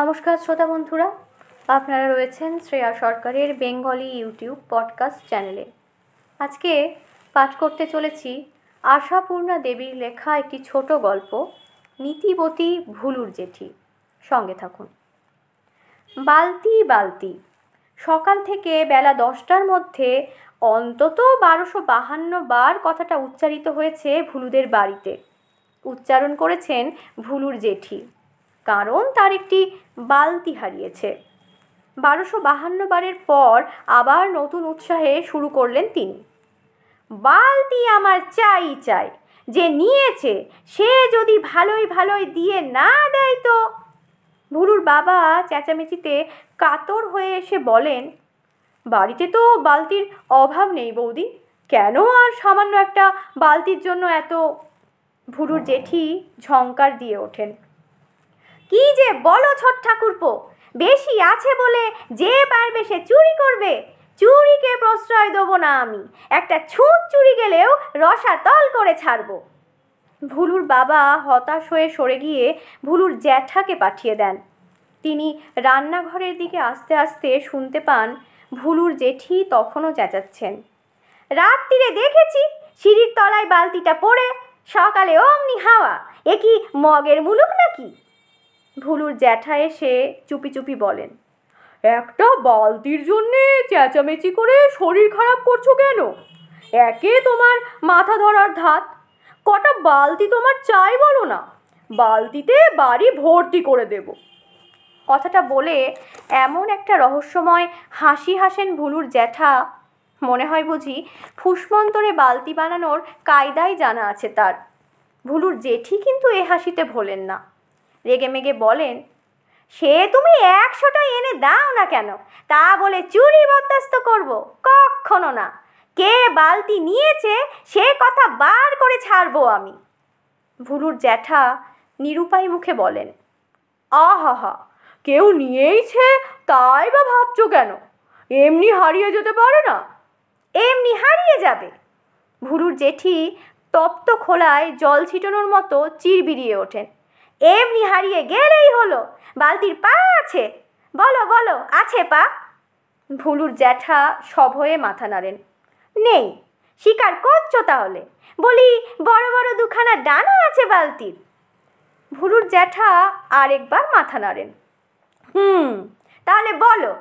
নমস্কার শ্রোতা বন্ধুরা আপনারা রয়েছেন শ্রেয়া সরকারের বেঙ্গলি ইউটিউব পডকাস্ট চ্যানেলে আজকে পাঠ করতে চলেছি আশাপূর্ণা দেবীর লেখা একটি ছোট গল্প নীতিবতী ভুলুর জেঠি সঙ্গে থাকুন বালতি বালতি সকাল থেকে বেলা দশটার মধ্যে অন্তত বারোশো বাহান্ন বার কথাটা উচ্চারিত হয়েছে ভুলুদের বাড়িতে উচ্চারণ করেছেন ভুলুর জেঠি কারণ তার একটি বালতি হারিয়েছে বারোশো বাহান্ন বারের পর আবার নতুন উৎসাহে শুরু করলেন তিনি বালতি আমার চাই চাই যে নিয়েছে সে যদি ভালোই ভালোই দিয়ে না দেয় তো ভুরুর বাবা চেঁচামেচিতে কাতর হয়ে এসে বলেন বাড়িতে তো বালতির অভাব নেই বৌদি কেন আর সামান্য একটা বালতির জন্য এত ভুরুর জেঠি ঝঙ্কার দিয়ে ওঠেন কি যে বলো ছোট ঠাকুরপো বেশি আছে বলে যে পারবে সে চুরি করবে চুরিকে প্রশ্রয় দেবো না আমি একটা ছুঁচ চুরি গেলেও রসাতল করে ছাড়ব ভুলুর বাবা হতাশ হয়ে সরে গিয়ে ভুলুর জ্যাঠাকে পাঠিয়ে দেন তিনি রান্নাঘরের দিকে আস্তে আস্তে শুনতে পান ভুলুর জেঠি তখনও চেঁচাচ্ছেন রাত্রিরে দেখেছি সিঁড়ির তলায় বালতিটা পড়ে সকালে অমনি হাওয়া এ কি মগের মুলুক নাকি ভুলুর জ্যাঠা এসে চুপি চুপি বলেন একটা বালতির জন্যে চেঁচামেচি করে শরীর খারাপ করছো কেন একে তোমার মাথা ধরার ধাত কটা বালতি তোমার চাই বলো না বালতিতে বাড়ি ভর্তি করে দেব কথাটা বলে এমন একটা রহস্যময় হাসি হাসেন ভুলুর জ্যাঠা মনে হয় বুঝি ফুসমন্তরে বালতি বানানোর কায়দাই জানা আছে তার ভুলুর জেঠি কিন্তু এ হাসিতে ভোলেন না রেগে মেগে বলেন সে তুমি একশোটা এনে দাও না কেন তা বলে চুরি বরদাস্ত করব কখনো না কে বালতি নিয়েছে সে কথা বার করে ছাড়বো আমি ভুলুর জ্যাঠা নিরুপায় মুখে বলেন আহা কেউ নিয়েইছে তাই বা ভাবছো কেন এমনি হারিয়ে যেতে পারে না এমনি হারিয়ে যাবে ভুরুর জেঠি তপ্ত খোলায় জল ছিটানোর মতো চিরবিড়িয়ে ওঠেন এমনি হারিয়ে গেলেই হলো বালতির পা আছে বলো বলো আছে পা ভুলুর জ্যাঠা সব হয়ে মাথা নাড়েন নেই শিকার করছো তাহলে বলি বড় বড় দুখানা ডানা আছে বালতির ভুলুর জ্যাঠা আরেকবার মাথা নাড়েন হুম তাহলে বলো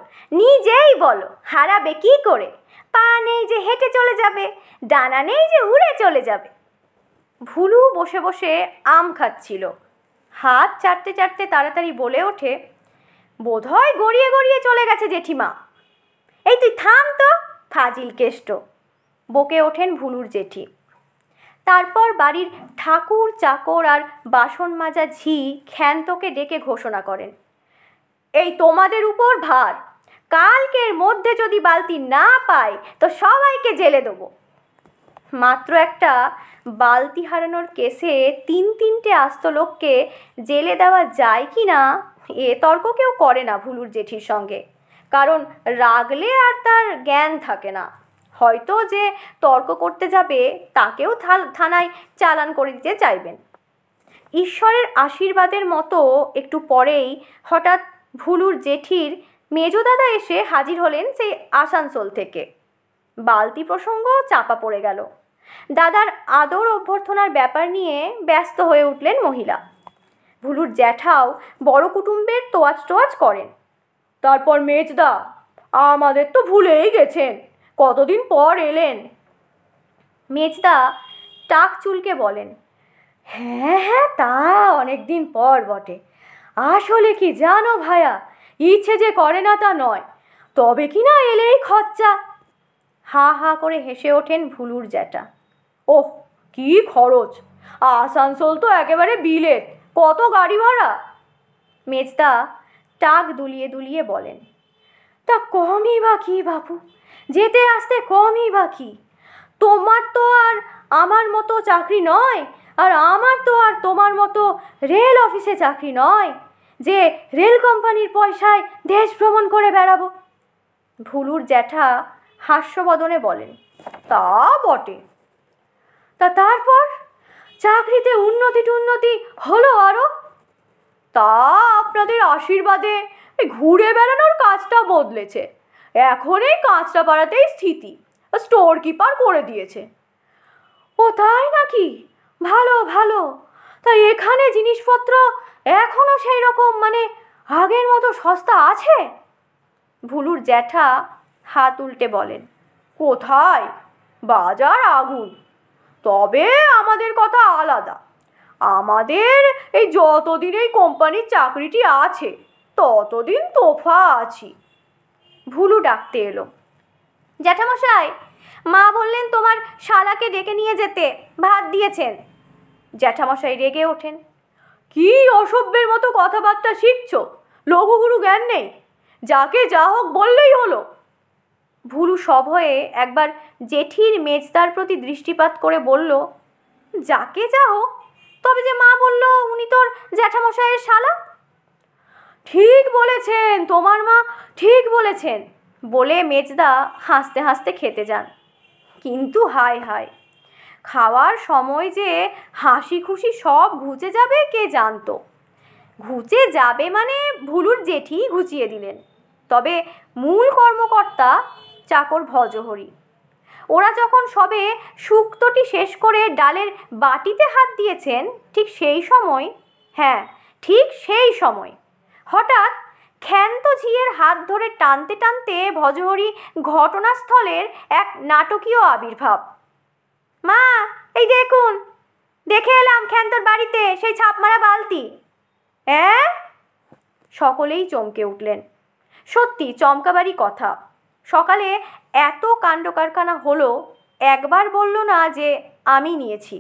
নিজেই বলো হারাবে কি করে পা নেই যে হেঁটে চলে যাবে ডানা নেই যে উড়ে চলে যাবে ভুলু বসে বসে আম খাচ্ছিল হাত চাটতে চাটতে তাড়াতাড়ি বলে ওঠে বোধহয় গড়িয়ে গড়িয়ে চলে গেছে জেঠিমা এই তুই থাম তো ফাজিল কেষ্ট বকে ওঠেন ভুলুর জেঠি তারপর বাড়ির ঠাকুর চাকর আর বাসন মাজা ঝি খ্যান্তকে ডেকে ঘোষণা করেন এই তোমাদের উপর ভার কালকের মধ্যে যদি বালতি না পায় তো সবাইকে জেলে দেবো মাত্র একটা বালতি হারানোর কেসে তিন তিনটে আস্ত লোককে জেলে দেওয়া যায় কি না এ তর্ক কেউ করে না ভুলুর জেঠির সঙ্গে কারণ রাগলে আর তার জ্ঞান থাকে না হয়তো যে তর্ক করতে যাবে তাকেও থানায় চালান করে দিতে চাইবেন ঈশ্বরের আশীর্বাদের মতো একটু পরেই হঠাৎ ভুলুর জেঠির মেজদাদা এসে হাজির হলেন সেই আসানসোল থেকে বালতি প্রসঙ্গ চাপা পড়ে গেল দাদার আদর অভ্যর্থনার ব্যাপার নিয়ে ব্যস্ত হয়ে উঠলেন মহিলা ভুলুর জ্যাঠাও বড় কুটুম্বের তোয়াজ টোয়াজ করেন তারপর মেজদা আমাদের তো ভুলেই গেছেন কতদিন পর এলেন মেজদা টাক চুলকে বলেন হ্যাঁ হ্যাঁ তা অনেক দিন পর বটে আসলে কি জানো ভায়া ইচ্ছে যে করে না তা নয় তবে কি না এলেই খরচা হা হা করে হেসে ওঠেন ভুলুর জ্যাটা ওহ কি খরচ আসানসোল তো একেবারে বিলে কত গাড়ি ভাড়া মেজদা টাক দুলিয়ে দুলিয়ে বলেন তা কমই বা কী বাপু যেতে আসতে কমই বা কী তোমার তো আর আমার মতো চাকরি নয় আর আমার তো আর তোমার মতো রেল অফিসে চাকরি নয় যে রেল কোম্পানির পয়সায় দেশ ভ্রমণ করে বেড়াবো ভুলুর জ্যাঠা হাস্যবদনে বলেন তা বটে তা তারপর চাকরিতে উন্নতি টুন্নতি হলো আরও তা আপনাদের আশীর্বাদে ঘুরে বেড়ানোর কাজটা বদলেছে এখন এই কাজটা পাড়াতেই স্থিতি স্টোর কিপার করে দিয়েছে ও তাই নাকি ভালো ভালো তা এখানে জিনিসপত্র এখনও সেই রকম মানে আগের মতো সস্তা আছে ভুলুর জ্যাঠা হাত উল্টে বলেন কোথায় বাজার আগুন তবে আমাদের কথা আলাদা আমাদের এই যতদিন এই কোম্পানির চাকরিটি আছে ততদিন তোফা আছি ভুলু ডাকতে এলো জ্যাঠামশাই মা বললেন তোমার শালাকে ডেকে নিয়ে যেতে ভাত দিয়েছেন জ্যাঠামশাই রেগে ওঠেন কি অসভ্যের মতো কথাবার্তা শিখছ লঘুগুরু জ্ঞান নেই যাকে যা হোক বললেই হলো ভুলু সব হয়ে একবার জেঠির মেজদার প্রতি দৃষ্টিপাত করে বলল যাকে যা হোক তবে যে মা বলল উনি তোর জ্যাঠামশাইয়ের শালা ঠিক বলেছেন তোমার মা ঠিক বলেছেন বলে মেজদা হাসতে হাসতে খেতে যান কিন্তু হায় হায় খাওয়ার সময় যে হাসি খুশি সব ঘুচে যাবে কে জানতো ঘুচে যাবে মানে ভুলুর জেঠি ঘুচিয়ে দিলেন তবে মূল কর্মকর্তা চাকর ভজহরি ওরা যখন সবে শুক্তটি শেষ করে ডালের বাটিতে হাত দিয়েছেন ঠিক সেই সময় হ্যাঁ ঠিক সেই সময় হঠাৎ ক্ষান্ত ঝিয়ের হাত ধরে টানতে টানতে ভজহরি ঘটনাস্থলের এক নাটকীয় আবির্ভাব মা এই দেখুন দেখে এলাম ক্ষান্তর বাড়িতে সেই ছাপমারা বালতি অ্যাঁ সকলেই চমকে উঠলেন সত্যি চমকাবারই কথা সকালে এত কাণ্ড কারখানা হলো একবার বলল না যে আমি নিয়েছি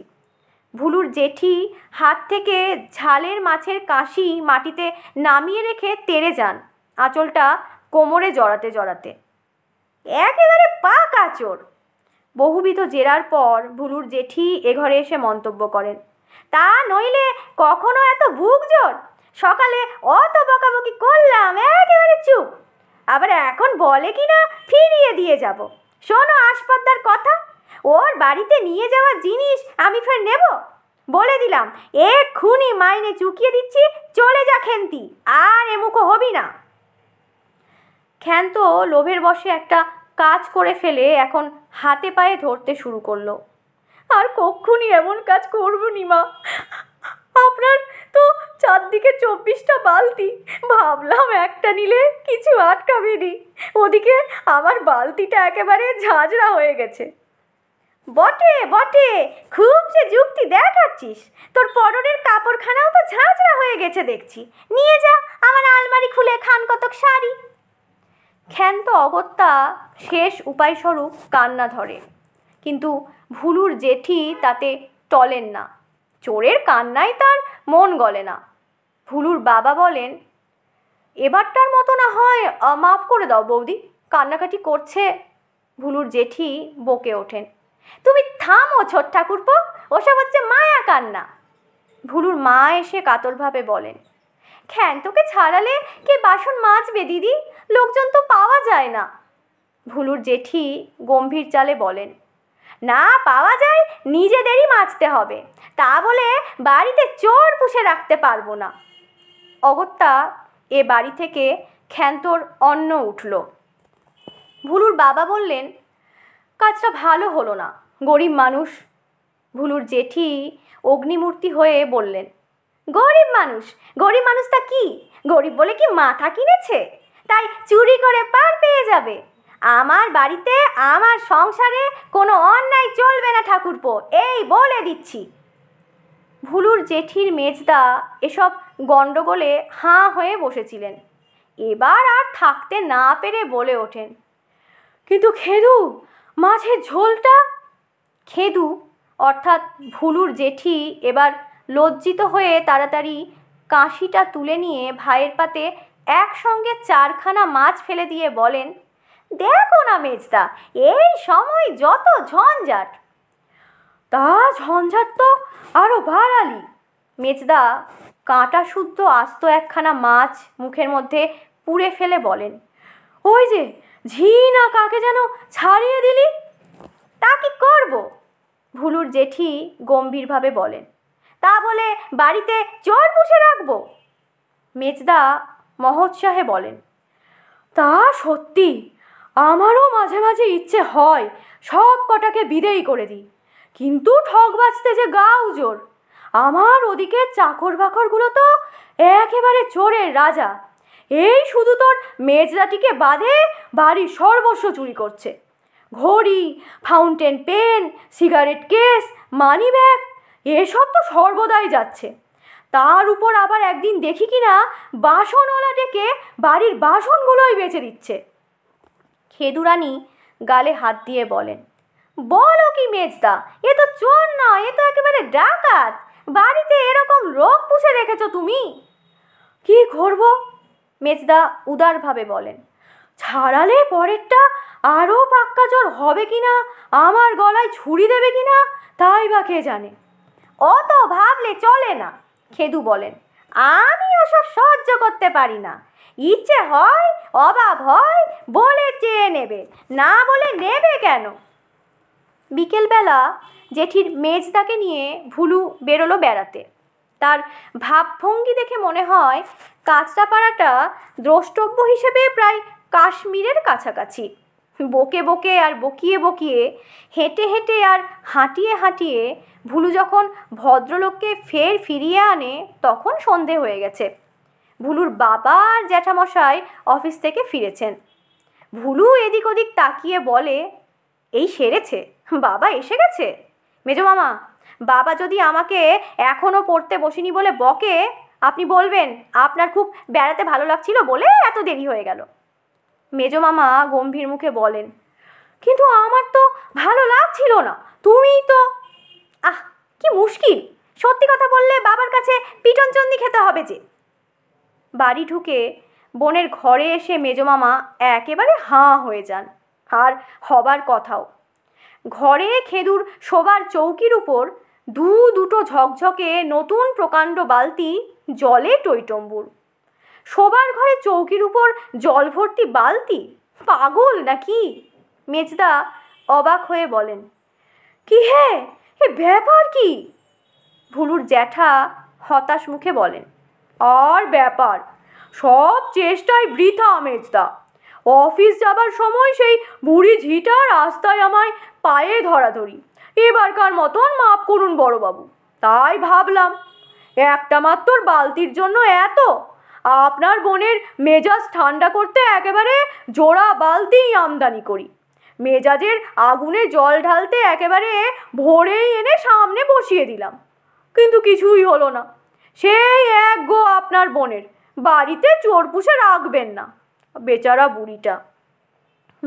ভুলুর জেঠি হাত থেকে ঝালের মাছের কাশি মাটিতে নামিয়ে রেখে তেড়ে যান আঁচলটা কোমরে জড়াতে জড়াতে একেবারে পাক আচর বহুবিধ জেরার পর ভুলুর জেঠি এ ঘরে এসে মন্তব্য করেন তা নইলে কখনো এত বুক জোর সকালে অত বকাবকি করলাম একেবারে চুপ আবার এখন বলে কি না ফিরিয়ে দিয়ে যাব শোনো আসপদ্দার কথা ওর বাড়িতে নিয়ে যাওয়া জিনিস আমি ফের নেব বলে দিলাম এ খুনি মাইনে চুকিয়ে দিচ্ছি চলে যা খেন্তি আর এ মুখো হবি না খ্যান্ত লোভের বসে একটা কাজ করে ফেলে এখন হাতে পায়ে ধরতে শুরু করলো আর কক্ষুনি এমন কাজ করবো নি মা আপনার চারদিকে চব্বিশটা বালতি ভাবলাম একটা নিলে কিছু আটকাবেনি ওদিকে আমার বালতিটা একেবারে ঝাঁঝরা হয়ে গেছে বটে বটে খুব যে যুক্তি দেখাচ্ছিস তোর পরনের কাপড়খানাও তো ঝাঁঝরা হয়ে গেছে দেখছি নিয়ে যা আমার আলমারি খুলে খান কতক শাড়ি ক্ষান্ত অগত্যা শেষ উপায়স্বরূপ কান্না ধরে কিন্তু ভুলুর জেঠি তাতে টলেন না চোরের কান্নায় তার মন গলে না ভুলুর বাবা বলেন এবারটার মতো না হয় মাফ করে দাও বৌদি কান্নাকাটি করছে ভুলুর জেঠি বকে ওঠেন তুমি থামো ছোট ঠাকুরপো ওসব হচ্ছে মায়া কান্না ভুলুর মা এসে কাতরভাবে বলেন খ্যান তোকে ছাড়ালে কে বাসন মাজবে দিদি লোকজন তো পাওয়া যায় না ভুলুর জেঠি গম্ভীর চালে বলেন না পাওয়া যায় নিজেদেরই মাজতে হবে তা বলে বাড়িতে চোর পুষে রাখতে পারবো না অগত্যা এ বাড়ি থেকে খ্যান্তর অন্ন উঠল ভুলুর বাবা বললেন কাজটা ভালো হলো না গরিব মানুষ ভুলুর জেঠি অগ্নিমূর্তি হয়ে বললেন গরিব মানুষ গরিব মানুষটা কি গরিব বলে কি মাথা কিনেছে তাই চুরি করে পার পেয়ে যাবে আমার বাড়িতে আমার সংসারে কোনো অন্যায় চলবে না ঠাকুরপো এই বলে দিচ্ছি ভুলুর জেঠির মেজদা এসব গণ্ডগোলে হাঁ হয়ে বসেছিলেন এবার আর থাকতে না পেরে বলে ওঠেন কিন্তু খেদু মাছের ঝোলটা খেদু অর্থাৎ ভুলুর জেঠি এবার লজ্জিত হয়ে তাড়াতাড়ি কাঁসিটা তুলে নিয়ে ভাইয়ের পাতে একসঙ্গে চারখানা মাছ ফেলে দিয়ে বলেন দেখো না মেজদা এই সময় যত ঝঞ্ঝাট তা ঝঞ্ঝাট তো আরও বাড়ালি মেজদা কাঁটা শুদ্ধ আস্ত একখানা মাছ মুখের মধ্যে পুড়ে ফেলে বলেন ওই যে ঝি না কাকে যেন ছাড়িয়ে দিলি তা কি করবো ভুলুর জেঠি গম্ভীরভাবে বলেন তা বলে বাড়িতে চর বসে রাখবো মেজদা মহোৎসাহে বলেন তা সত্যি আমারও মাঝে মাঝে ইচ্ছে হয় সব কটাকে বিদেয়ী করে দিই কিন্তু ঠক বাঁচতে যে গা উজোড় আমার ওদিকে চাকর বাকরগুলো তো একেবারে চোরের রাজা এই শুধু তোর মেজদাটিকে বাঁধে বাড়ির সর্বস্ব চুরি করছে ঘড়ি fountain pen cigarette case money bag এসব তো সর্বদাই যাচ্ছে তার উপর আবার একদিন দেখি কি না বাসনওয়ালা ডেকে বাড়ির বাসনগুলোই বেঁচে দিচ্ছে খেদুরানি গালে হাত দিয়ে বলেন বলো কি মেজদা এ তো চোর না এ তো একেবারে ডাকাত বাড়িতে এরকম রোগ পুষে রেখেছ তুমি কি করব মেজদা উদারভাবে বলেন ছাড়ালে পরেরটা আরও পাক্কা জ্বর হবে কি না আমার গলায় ছুরি দেবে কি না তাই বা কে জানে অত ভাবলে চলে না খেদু বলেন আমি ওসব সহ্য করতে পারি না ইচ্ছে হয় অভাব হয় বলে চেয়ে নেবে না বলে নেবে কেন বিকেলবেলা জেঠির মেজদাকে নিয়ে ভুলু বেরোলো বেড়াতে তার ভাবভঙ্গি দেখে মনে হয় কাঁচরাপাড়াটা দ্রষ্টব্য হিসেবে প্রায় কাশ্মীরের কাছাকাছি বকে বকে আর বকিয়ে বকিয়ে হেঁটে হেঁটে আর হাঁটিয়ে হাঁটিয়ে ভুলু যখন ভদ্রলোককে ফের ফিরিয়ে আনে তখন সন্ধে হয়ে গেছে ভুলুর বাবা আর জ্যাঠামশাই অফিস থেকে ফিরেছেন ভুলু এদিক ওদিক তাকিয়ে বলে এই সেরেছে বাবা এসে গেছে মেজো মামা বাবা যদি আমাকে এখনও পড়তে বসিনি বলে বকে আপনি বলবেন আপনার খুব বেড়াতে ভালো লাগছিল বলে এত দেরি হয়ে গেল মেজো মামা গম্ভীর মুখে বলেন কিন্তু আমার তো ভালো লাগছিল না তুমি তো আহ কি মুশকিল সত্যি কথা বললে বাবার কাছে পিটন চন্দি খেতে হবে যে বাড়ি ঢুকে বোনের ঘরে এসে মেজো মামা একেবারে হাঁ হয়ে যান আর হবার কথাও ঘরে খেদুর শোবার চৌকির উপর দু দুটো ঝকঝকে নতুন প্রকাণ্ড বালতি জলে টইটম্বুর শোবার ঘরে চৌকির উপর জল ভর্তি বালতি পাগল নাকি মেজদা অবাক হয়ে বলেন কি হে এ ব্যাপার কি ভুলুর জ্যাঠা হতাশ মুখে বলেন আর ব্যাপার সব চেষ্টায় বৃথা মেজদা অফিস যাবার সময় সেই বুড়ি ঝিটা রাস্তায় আমায় পায়ে ধরাধরি এবারকার মতন মাপ করুন বড়বাবু তাই ভাবলাম একটা মাত্র বালতির জন্য এত আপনার বোনের মেজাজ ঠান্ডা করতে একেবারে জোড়া বালতিই আমদানি করি মেজাজের আগুনে জল ঢালতে একেবারে ভোরেই এনে সামনে বসিয়ে দিলাম কিন্তু কিছুই হলো না সেই এক গো আপনার বোনের বাড়িতে চোর পুষে রাখবেন না বেচারা বুড়িটা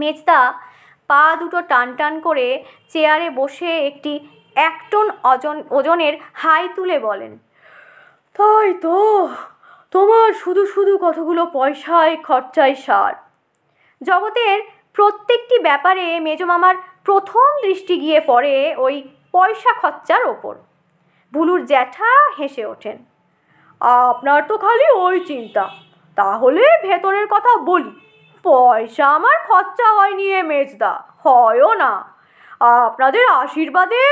মেজদা পা দুটো টান টান করে চেয়ারে বসে একটি এক টন অজন ওজনের হাই তুলে বলেন তাই তো তোমার শুধু শুধু কতগুলো পয়সায় খরচায় সার জগতের প্রত্যেকটি ব্যাপারে মেজমামার প্রথম দৃষ্টি গিয়ে পড়ে ওই পয়সা খরচার ওপর বুলুর জ্যাঠা হেসে ওঠেন আপনার তো খালি ওই চিন্তা তাহলে ভেতরের কথা বলি পয়সা আমার খরচা হয়নি এ মেজদা হয়ও না আপনাদের আশীর্বাদে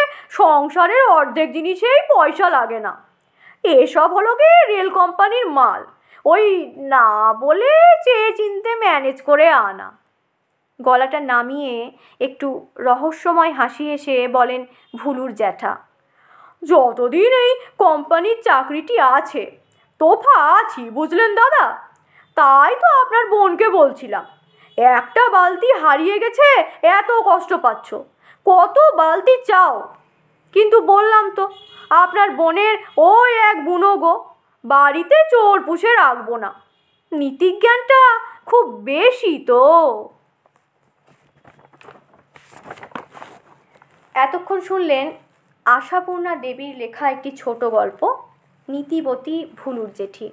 সংসারের অর্ধেক জিনিসেই পয়সা লাগে না এসব হলো কি রেল কোম্পানির মাল ওই না বলে চেয়ে চিনতে ম্যানেজ করে আনা গলাটা নামিয়ে একটু রহস্যময় হাসি এসে বলেন ভুলুর জ্যাঠা যতদিন এই কোম্পানির চাকরিটি আছে তোফা আছি বুঝলেন দাদা তাই তো আপনার বোনকে বলছিলাম একটা বালতি হারিয়ে গেছে এত কষ্ট পাচ্ছ কত বালতি চাও কিন্তু বললাম তো আপনার বোনের ওই এক বুনো গো বাড়িতে চোর পুষে রাখবো না নীতিজ্ঞানটা খুব বেশি তো এতক্ষণ শুনলেন আশাপূর্ণা দেবীর লেখা একটি ছোট গল্প নীতিবতী ভুলুর জেঠি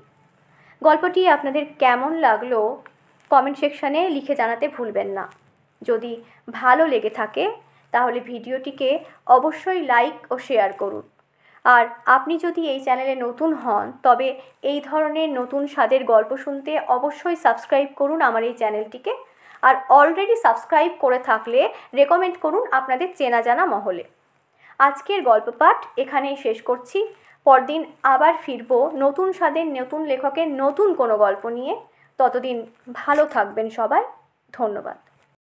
গল্পটি আপনাদের কেমন লাগলো কমেন্ট সেকশানে লিখে জানাতে ভুলবেন না যদি ভালো লেগে থাকে তাহলে ভিডিওটিকে অবশ্যই লাইক ও শেয়ার করুন আর আপনি যদি এই চ্যানেলে নতুন হন তবে এই ধরনের নতুন স্বাদের গল্প শুনতে অবশ্যই সাবস্ক্রাইব করুন আমার এই চ্যানেলটিকে আর অলরেডি সাবস্ক্রাইব করে থাকলে রেকমেন্ড করুন আপনাদের চেনা জানা মহলে আজকের গল্প পাঠ এখানেই শেষ করছি পরদিন আবার ফিরবো নতুন স্বাদের নতুন লেখকের নতুন কোনো গল্প নিয়ে ততদিন ভালো থাকবেন সবাই ধন্যবাদ